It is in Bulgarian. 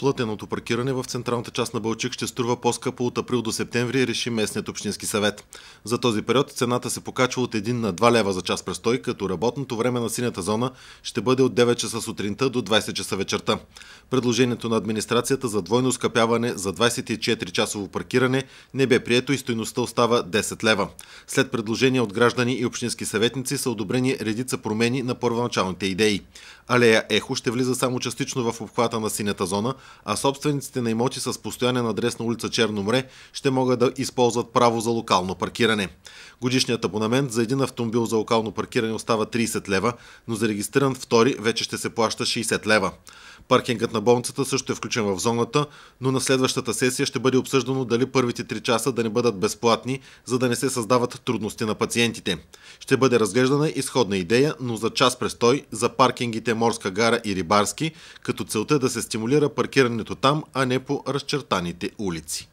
Плътеното паркиране в централната част на Бълчик ще струва по-скъпо от април до септември, реши местният общински съвет. За този период цената се покачва от 1 на 2 лева за час престой, като работното време на синята зона ще бъде от 9 часа сутринта до 20 часа вечерта. Предложението на администрацията за двойно скъпяване за 24-часово паркиране не бе прието и стоиността остава 10 лева. След предложения от граждани и общински съветници са одобрени редица промени на първоначалните идеи. Алея Ехо ще влиза само частично в обхвата на синята зона, а собствениците на имоти с постоянен адрес на улица Черно море ще могат да използват право за локално паркиране. Годишният абонамент за един автомобил за локално паркиране остава 30 лева, но за регистриран втори вече ще се плаща 60 лева. Паркингът на болницата също е включен в зоната, но на следващата сесия ще бъде обсъждано дали първите 3 часа да не бъдат безплатни, за да не се създават трудности на пациентите. Ще бъде разглеждана изходна идея, но за час престой за паркингите Морска гара и Рибарски, като целта е да се стимулира паркирането там, а не по разчертаните улици.